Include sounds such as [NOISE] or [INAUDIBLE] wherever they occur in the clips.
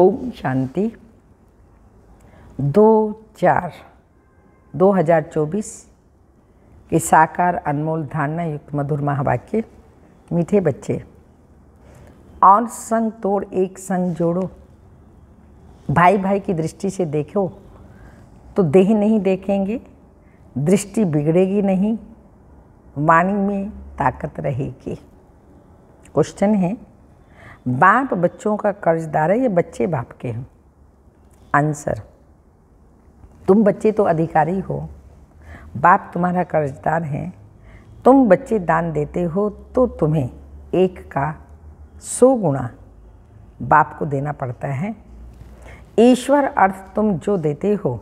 ओम शांति दो चार 2024 के साकार अनमोल धारणा युक्त मधुर महावाक्य मीठे बच्चे और संग तोड़ एक संग जोड़ो भाई भाई की दृष्टि से देखो तो देह नहीं देखेंगे दृष्टि बिगड़ेगी नहीं वाणी में ताकत रहेगी क्वेश्चन है बाप बच्चों का कर्जदार है या बच्चे बाप के हैं आंसर तुम बच्चे तो अधिकारी हो बाप तुम्हारा कर्जदार है तुम बच्चे दान देते हो तो तुम्हें एक का सौ गुणा बाप को देना पड़ता है ईश्वर अर्थ तुम जो देते हो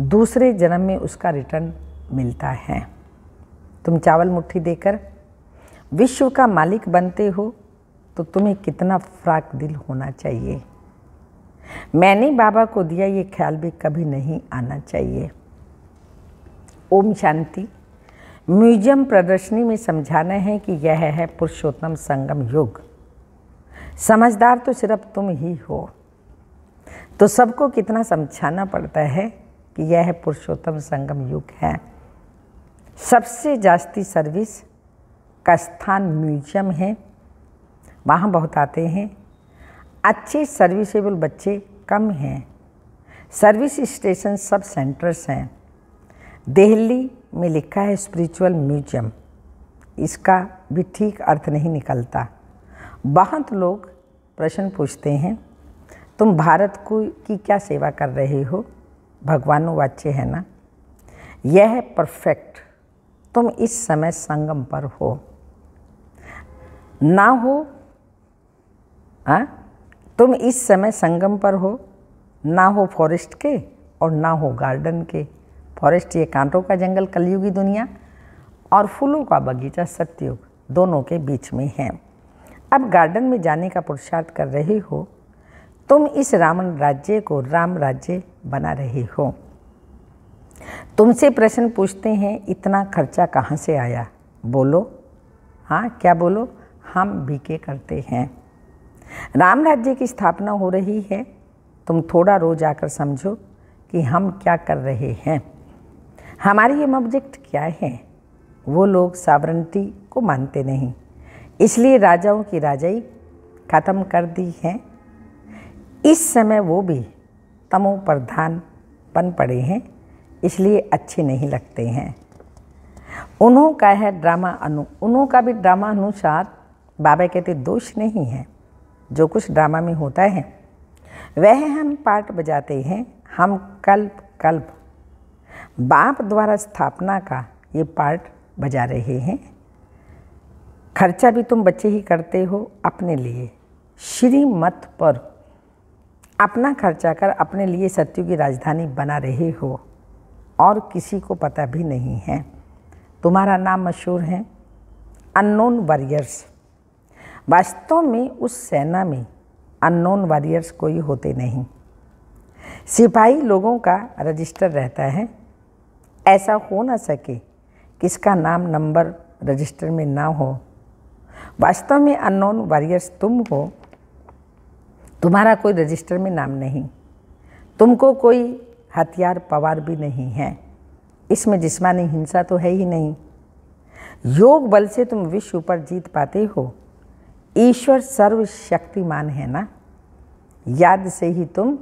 दूसरे जन्म में उसका रिटर्न मिलता है तुम चावल मुट्ठी देकर विश्व का मालिक बनते हो तो तुम्हें कितना फ्राक दिल होना चाहिए मैंने बाबा को दिया ये ख्याल भी कभी नहीं आना चाहिए ओम शांति म्यूजियम प्रदर्शनी में समझाना है कि यह है पुरुषोत्तम संगम युग समझदार तो सिर्फ तुम ही हो तो सबको कितना समझाना पड़ता है कि यह है पुरुषोत्तम संगम युग है सबसे जास्ती सर्विस का स्थान म्यूजियम है वहाँ बहुत आते हैं अच्छे सर्विसेबल बच्चे कम हैं सर्विस स्टेशन सब सेंटर्स हैं दिल्ली में लिखा है स्पिरिचुअल म्यूजियम इसका भी ठीक अर्थ नहीं निकलता बहुत लोग प्रश्न पूछते हैं तुम भारत को की क्या सेवा कर रहे हो भगवानों वाच्य है ना यह है परफेक्ट तुम इस समय संगम पर हो ना हो आ? हाँ? तुम इस समय संगम पर हो ना हो फॉरेस्ट के और ना हो गार्डन के फॉरेस्ट ये कांटों का जंगल कलयुगी दुनिया और फूलों का बगीचा सत्युग दोनों के बीच में है अब गार्डन में जाने का पुरुषार्थ कर रहे हो तुम इस रावण राज्य को राम राज्य बना रहे हो तुमसे प्रश्न पूछते हैं इतना खर्चा कहाँ से आया बोलो हाँ क्या बोलो हम बीके करते हैं राम राज्य की स्थापना हो रही है तुम थोड़ा रोज आकर समझो कि हम क्या कर रहे हैं हमारे ये ऑब्जेक्ट क्या है वो लोग सावरंटी को मानते नहीं इसलिए राजाओं की राजाई ख़त्म कर दी है इस समय वो भी तमो प्रधान बन पड़े हैं इसलिए अच्छे नहीं लगते हैं उन्हों का है ड्रामा अनु उन्हों का भी ड्रामा अनुसार बाबा कहते दोष नहीं है जो कुछ ड्रामा में होता है वह हम पार्ट बजाते हैं हम कल्प कल्प बाप द्वारा स्थापना का ये पार्ट बजा रहे हैं खर्चा भी तुम बच्चे ही करते हो अपने लिए श्रीमत पर अपना खर्चा कर अपने लिए सत्यु की राजधानी बना रहे हो और किसी को पता भी नहीं है तुम्हारा नाम मशहूर है अननोन वॉरियर्स वास्तव में उस सेना में अननोन वॉरियर्स कोई होते नहीं सिपाही लोगों का रजिस्टर रहता है ऐसा हो ना सके किसका नाम नंबर रजिस्टर में ना हो वास्तव में अननोन वॉरियर्स तुम हो तुम्हारा कोई रजिस्टर में नाम नहीं तुमको कोई हथियार पवार भी नहीं है इसमें जिस्मानी हिंसा तो है ही नहीं योग बल से तुम विश्व पर जीत पाते हो ईश्वर सर्वशक्तिमान है ना याद से ही तुम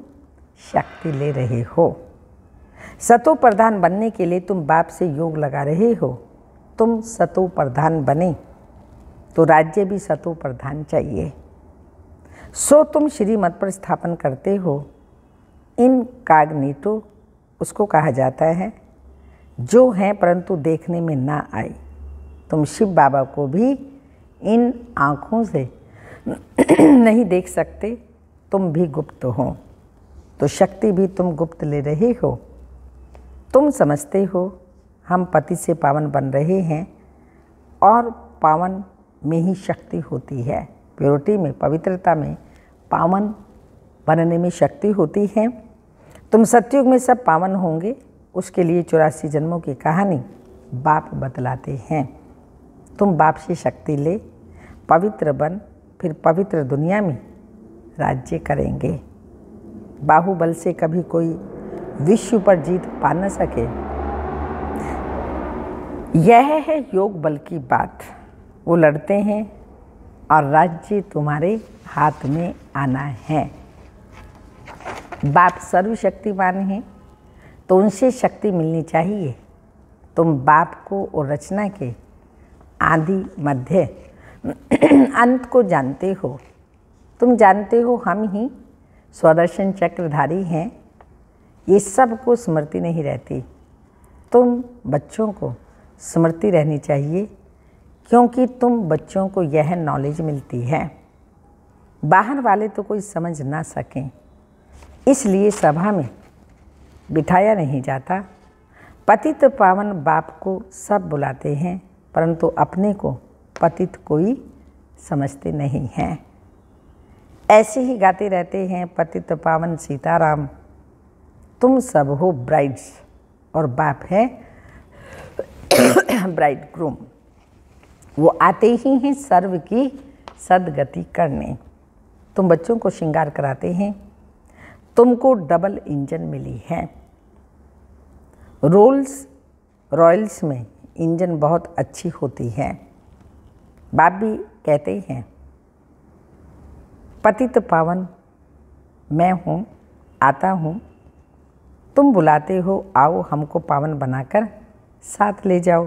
शक्ति ले रहे हो सतो प्रधान बनने के लिए तुम बाप से योग लगा रहे हो तुम सतो प्रधान बने तो राज्य भी सतो प्रधान चाहिए सो तुम श्रीमत पर स्थापन करते हो इन कागनीटो उसको कहा जाता है जो हैं परंतु देखने में ना आए तुम शिव बाबा को भी इन आँखों से [CLEARS THROAT] नहीं देख सकते तुम भी गुप्त हो तो शक्ति भी तुम गुप्त ले रहे हो तुम समझते हो हम पति से पावन बन रहे हैं और पावन में ही शक्ति होती है प्योरिटी में पवित्रता में पावन बनने में शक्ति होती है तुम सत्युग में सब पावन होंगे उसके लिए चौरासी जन्मों की कहानी बाप बतलाते हैं तुम बाप से शक्ति ले पवित्र बन फिर पवित्र दुनिया में राज्य करेंगे बाहुबल से कभी कोई विश्व पर जीत पा न सके यह है योग बल की बात वो लड़ते हैं और राज्य तुम्हारे हाथ में आना है बाप सर्वशक्तिमान है तो उनसे शक्ति मिलनी चाहिए तुम बाप को और रचना के आदि मध्य अंत को जानते हो तुम जानते हो हम ही स्वदर्शन चक्रधारी हैं ये सब को स्मृति नहीं रहती तुम बच्चों को स्मृति रहनी चाहिए क्योंकि तुम बच्चों को यह नॉलेज मिलती है बाहर वाले तो कोई समझ ना सकें इसलिए सभा में बिठाया नहीं जाता पतित पावन बाप को सब बुलाते हैं परंतु अपने को पतित कोई समझते नहीं हैं ऐसे ही गाते रहते हैं पतित पावन सीताराम तुम सब हो ब्राइड्स और बाप है [COUGHS] ब्राइड ग्रूम वो आते ही हैं सर्व की सदगति करने तुम बच्चों को श्रृंगार कराते हैं तुमको डबल इंजन मिली है रोल्स रॉयल्स में इंजन बहुत अच्छी होती है बाप भी कहते हैं पतित पावन मैं हूँ आता हूँ तुम बुलाते हो आओ हमको पावन बनाकर साथ ले जाओ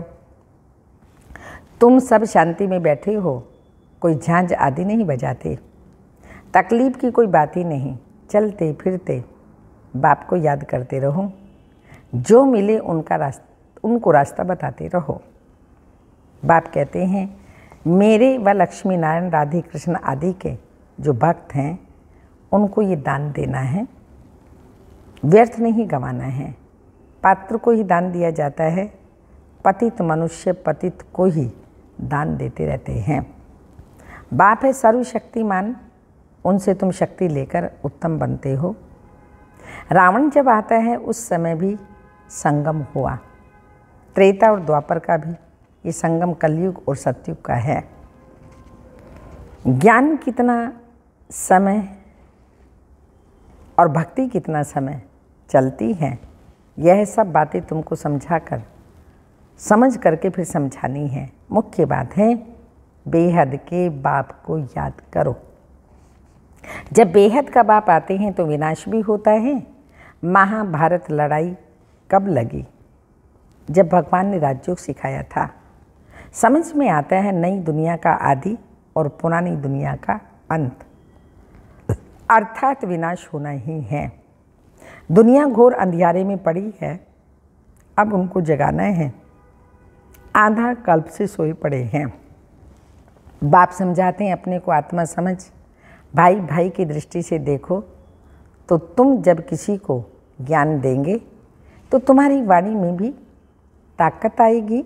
तुम सब शांति में बैठे हो कोई झांझ आदि नहीं बजाते तकलीफ़ की कोई बात ही नहीं चलते फिरते बाप को याद करते रहो जो मिले उनका रास्ता उनको रास्ता बताते रहो बाप कहते हैं मेरे व लक्ष्मी नारायण राधे कृष्ण आदि के जो भक्त हैं उनको ये दान देना है व्यर्थ नहीं गंवाना है पात्र को ही दान दिया जाता है पतित मनुष्य पतित को ही दान देते रहते हैं बाप है सर्वशक्तिमान उनसे तुम शक्ति लेकर उत्तम बनते हो रावण जब आता है उस समय भी संगम हुआ त्रेता और द्वापर का भी ये संगम कलयुग और सत्युग का है ज्ञान कितना समय और भक्ति कितना समय चलती है यह सब बातें तुमको समझा कर समझ करके फिर समझानी है मुख्य बात है बेहद के बाप को याद करो जब बेहद का बाप आते हैं तो विनाश भी होता है महाभारत लड़ाई कब लगी जब भगवान ने राजयोग सिखाया था समझ में आता है नई दुनिया का आदि और पुरानी दुनिया का अंत अर्थात विनाश होना ही है दुनिया घोर अंधियारे में पड़ी है अब उनको जगाना है आधा कल्प से सोए पड़े हैं बाप समझाते हैं अपने को आत्मा समझ भाई भाई की दृष्टि से देखो तो तुम जब किसी को ज्ञान देंगे तो तुम्हारी वाणी में भी ताकत आएगी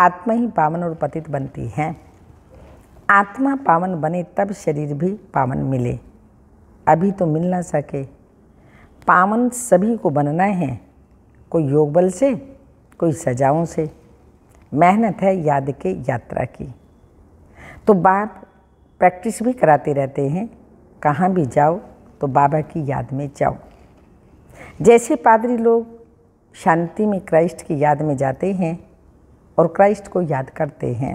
आत्मा ही पावन और पतित बनती है आत्मा पावन बने तब शरीर भी पावन मिले अभी तो मिल ना सके पावन सभी को बनना है कोई योग बल से कोई सजाओं से मेहनत है याद के यात्रा की तो बाप प्रैक्टिस भी कराते रहते हैं कहाँ भी जाओ तो बाबा की याद में जाओ जैसे पादरी लोग शांति में क्राइस्ट की याद में जाते हैं और क्राइस्ट को याद करते हैं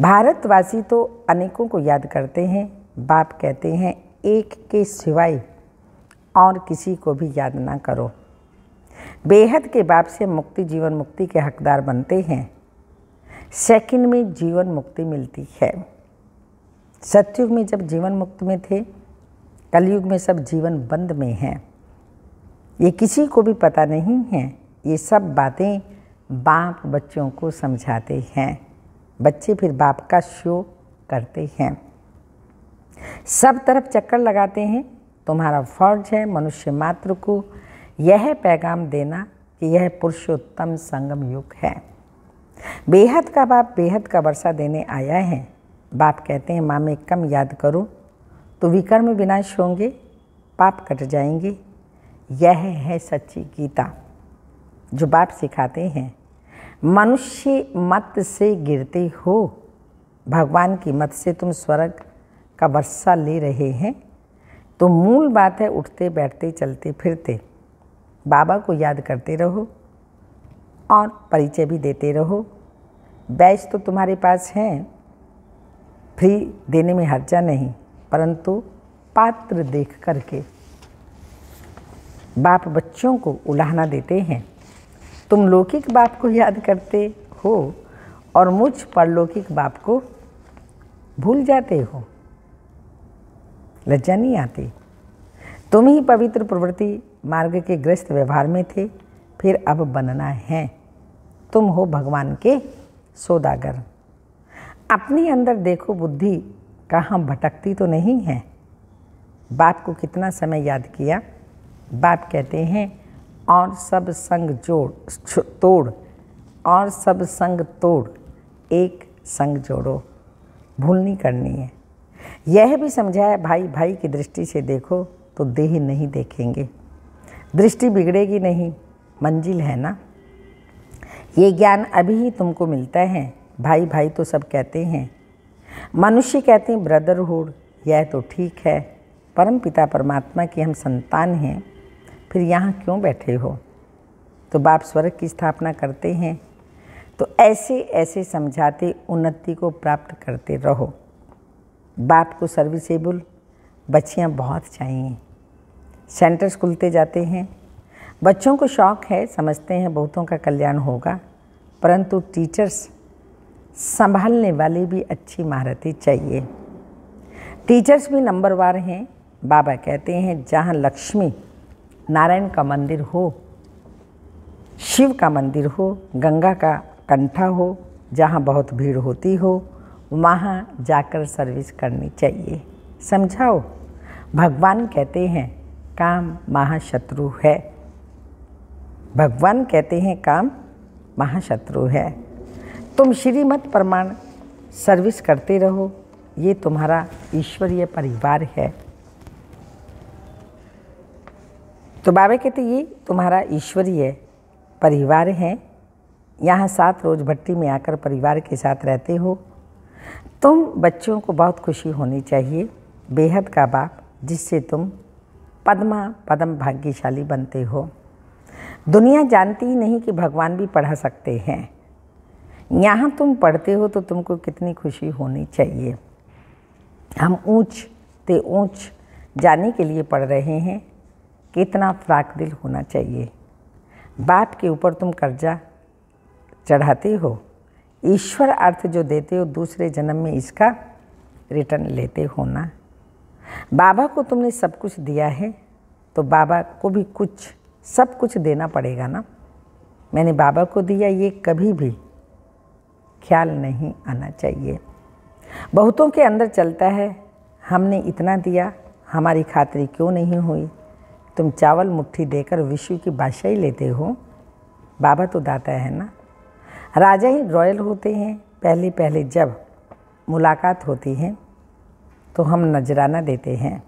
भारतवासी तो अनेकों को याद करते हैं बाप कहते हैं एक के सिवाय और किसी को भी याद ना करो बेहद के बाप से मुक्ति जीवन मुक्ति के हकदार बनते हैं सेकंड में जीवन मुक्ति मिलती है सत्युग में जब जीवन मुक्त में थे कलयुग में सब जीवन बंद में हैं ये किसी को भी पता नहीं है ये सब बातें बाप बच्चों को समझाते हैं बच्चे फिर बाप का शो करते हैं सब तरफ चक्कर लगाते हैं तुम्हारा फर्ज है मनुष्य मात्र को यह पैगाम देना कि यह पुरुषोत्तम संगम युग है बेहद का बाप बेहद का वर्षा देने आया है बाप कहते हैं माँ में कम याद करो तो विकर्म विनाश होंगे पाप कट जाएंगे यह है सच्ची गीता जो बाप सिखाते हैं मनुष्य मत से गिरते हो भगवान की मत से तुम स्वर्ग का वर्षा ले रहे हैं तो मूल बात है उठते बैठते चलते फिरते बाबा को याद करते रहो और परिचय भी देते रहो बैच तो तुम्हारे पास हैं फ्री देने में हर्जा नहीं परंतु पात्र देख करके बाप बच्चों को उलाहना देते हैं तुम लौकिक बाप को याद करते हो और मुझ परलौकिक बाप को भूल जाते हो लज्जा नहीं आती तुम ही पवित्र प्रवृत्ति मार्ग के ग्रस्त व्यवहार में थे फिर अब बनना है तुम हो भगवान के सौदागर अपने अंदर देखो बुद्धि कहाँ भटकती तो नहीं है बाप को कितना समय याद किया बाप कहते हैं और सब संग जोड़ तोड़ और सब संग तोड़ एक संग जोड़ो भूल नहीं करनी है यह भी समझाए भाई भाई की दृष्टि से देखो तो देह नहीं देखेंगे दृष्टि बिगड़ेगी नहीं मंजिल है ना ये ज्ञान अभी ही तुमको मिलता है भाई भाई तो सब कहते हैं मनुष्य कहते हैं ब्रदरहुड यह तो ठीक है परम पिता परमात्मा की हम संतान हैं फिर यहाँ क्यों बैठे हो तो बाप स्वर्ग की स्थापना करते हैं तो ऐसे ऐसे समझाते उन्नति को प्राप्त करते रहो बाप को सर्विसेबल बच्चियाँ बहुत चाहिए सेंटर्स खुलते जाते हैं बच्चों को शौक है समझते हैं बहुतों का कल्याण होगा परंतु टीचर्स संभालने वाले भी अच्छी महारतें चाहिए टीचर्स भी नंबरवार हैं बाबा कहते हैं जहाँ लक्ष्मी नारायण का मंदिर हो शिव का मंदिर हो गंगा का कंठा हो जहाँ बहुत भीड़ होती हो वहाँ जाकर सर्विस करनी चाहिए समझाओ भगवान कहते हैं काम महाशत्रु है भगवान कहते हैं काम महाशत्रु है तुम श्रीमत प्रमाण सर्विस करते रहो ये तुम्हारा ईश्वरीय परिवार है तो बाबा कहते ये तुम्हारा ईश्वरीय परिवार है यहाँ सात रोज भट्टी में आकर परिवार के साथ रहते हो तुम बच्चों को बहुत खुशी होनी चाहिए बेहद का बाप जिससे तुम पद्मा पद्म भाग्यशाली बनते हो दुनिया जानती ही नहीं कि भगवान भी पढ़ा सकते हैं यहाँ तुम पढ़ते हो तो तुमको कितनी खुशी होनी चाहिए हम ऊंच ते ऊंच जाने के लिए पढ़ रहे हैं कितना फ्राक दिल होना चाहिए बाप के ऊपर तुम कर्जा चढ़ाते हो ईश्वर अर्थ जो देते हो दूसरे जन्म में इसका रिटर्न लेते हो ना बाबा को तुमने सब कुछ दिया है तो बाबा को भी कुछ सब कुछ देना पड़ेगा ना मैंने बाबा को दिया ये कभी भी ख्याल नहीं आना चाहिए बहुतों के अंदर चलता है हमने इतना दिया हमारी खातरी क्यों नहीं हुई तुम चावल मुट्ठी देकर विश्व की भाषा ही लेते हो बाबा तो दाता है ना राजा ही रॉयल होते हैं पहले पहले जब मुलाकात होती है तो हम नजराना देते हैं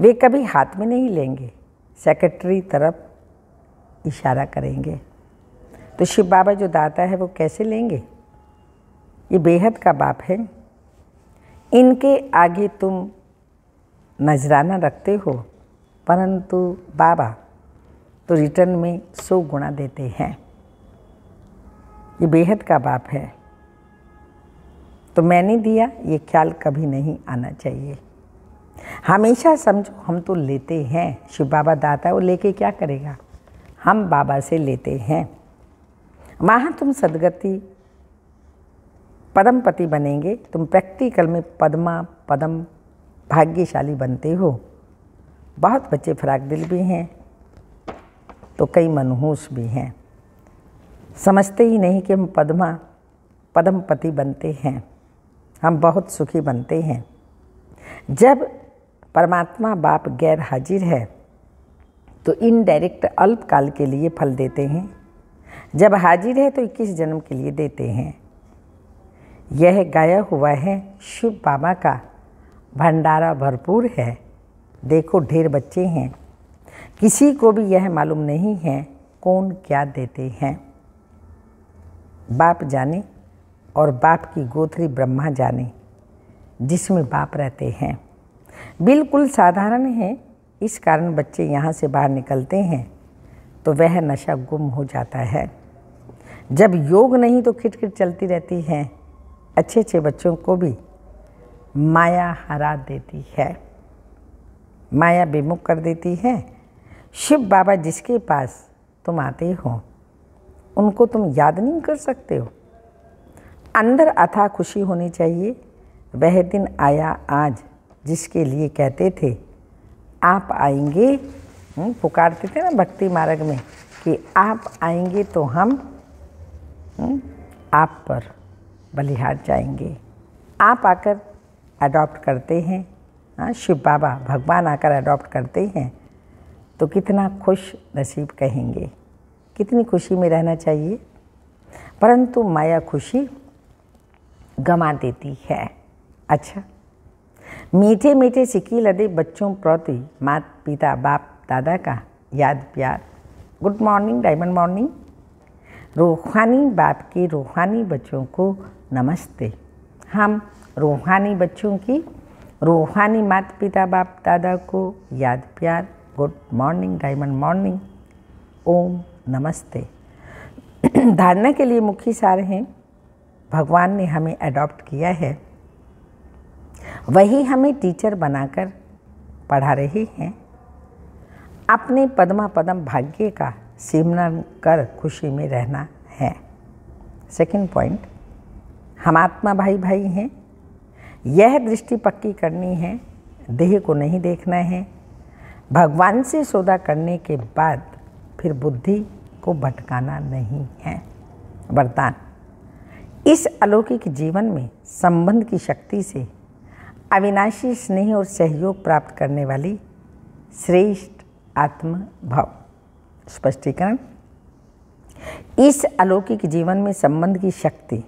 वे कभी हाथ में नहीं लेंगे सेक्रेटरी तरफ इशारा करेंगे तो शिव बाबा जो दाता है वो कैसे लेंगे ये बेहद का बाप है इनके आगे तुम नजराना रखते हो परंतु बाबा तो रिटर्न में सौ गुणा देते हैं ये बेहद का बाप है तो मैंने दिया ये ख्याल कभी नहीं आना चाहिए हमेशा समझो हम तो लेते हैं शिव बाबा दाता वो लेके क्या करेगा हम बाबा से लेते हैं वहाँ तुम सदगति पदमपति बनेंगे तुम प्रैक्टिकल में पद्मा पदम भाग्यशाली बनते हो बहुत बच्चे फराग दिल भी हैं तो कई मनहूस भी हैं समझते ही नहीं कि हम पदमा पति बनते हैं हम बहुत सुखी बनते हैं जब परमात्मा बाप गैर हाजिर है तो इनडायरेक्ट अल्पकाल के लिए फल देते हैं जब हाजिर है तो इक्कीस जन्म के लिए देते हैं यह गाया हुआ है शिव बाबा का भंडारा भरपूर है देखो ढेर बच्चे हैं किसी को भी यह मालूम नहीं है कौन क्या देते हैं बाप जाने और बाप की गोथरी ब्रह्मा जाने जिसमें बाप रहते हैं बिल्कुल साधारण है इस कारण बच्चे यहाँ से बाहर निकलते हैं तो वह नशा गुम हो जाता है जब योग नहीं तो खिटखिट चलती रहती है अच्छे अच्छे बच्चों को भी माया हरा देती है माया विमुख कर देती है शिव बाबा जिसके पास तुम आते हो उनको तुम याद नहीं कर सकते हो अंदर अथा खुशी होनी चाहिए वह दिन आया आज जिसके लिए कहते थे आप आएंगे हम्म, पुकारते थे ना भक्ति मार्ग में कि आप आएंगे तो हम हम्म, आप पर बलिहार जाएंगे आप आकर अडॉप्ट करते हैं हाँ शिव बाबा भगवान आकर अडॉप्ट करते हैं तो कितना खुश नसीब कहेंगे कितनी खुशी में रहना चाहिए परंतु माया खुशी गमा देती है अच्छा मीठे मीठे सिक्की लदे बच्चों प्रति मात पिता बाप दादा का याद प्यार गुड मॉर्निंग डायमंड मॉर्निंग रूहानी बाप के रूहानी बच्चों को नमस्ते हम रूहानी बच्चों की रूहानी माता पिता बाप दादा को याद प्यार गुड मॉर्निंग डायमंड मॉर्निंग ओम नमस्ते धारणा के लिए मुख्य सार हैं भगवान ने हमें अडॉप्ट किया है वही हमें टीचर बनाकर पढ़ा रहे हैं अपने पदमा पदम भाग्य का सिमरन कर खुशी में रहना है सेकंड पॉइंट हम आत्मा भाई भाई हैं यह दृष्टि पक्की करनी है देह को नहीं देखना है भगवान से सौदा करने के बाद फिर बुद्धि को भटकाना नहीं है वरदान इस अलौकिक जीवन में संबंध की शक्ति से अविनाशी स्नेह और सहयोग प्राप्त करने वाली श्रेष्ठ आत्म भाव स्पष्टीकरण इस अलौकिक जीवन में संबंध की शक्ति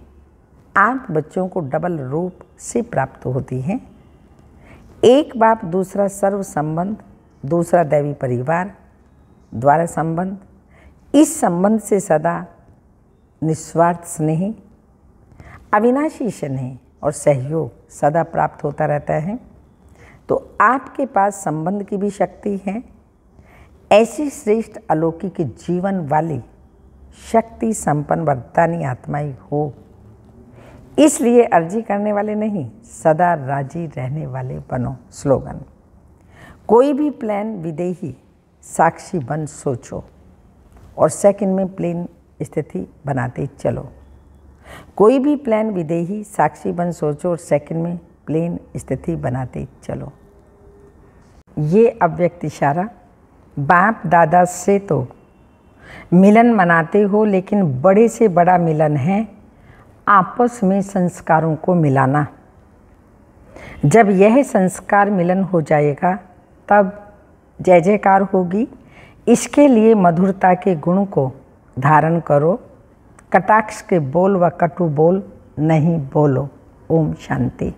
आठ बच्चों को डबल रूप से प्राप्त होती हैं एक बाप दूसरा सर्व संबंध दूसरा दैवी परिवार द्वारा संबंध इस संबंध से सदा निस्वार्थ स्नेह अविनाशी स्नेह और सहयोग सदा प्राप्त होता रहता है तो आपके पास संबंध की भी शक्ति है ऐसी श्रेष्ठ अलौकिक जीवन वाली शक्ति संपन्न वरदानी आत्माई हो इसलिए अर्जी करने वाले नहीं सदा राजी रहने वाले बनो स्लोगन कोई भी प्लान विदेही साक्षी बन सोचो और सेकंड में प्लेन स्थिति बनाते चलो कोई भी प्लान विदेही साक्षी बन सोचो और सेकंड में प्लेन स्थिति बनाते चलो ये अव्यक्त इशारा बाप दादा से तो मिलन मनाते हो लेकिन बड़े से बड़ा मिलन है आपस में संस्कारों को मिलाना जब यह संस्कार मिलन हो जाएगा तब जय जयकार होगी इसके लिए मधुरता के गुण को धारण करो कटाक्ष के बोल व कटु बोल नहीं बोलो ओम शांति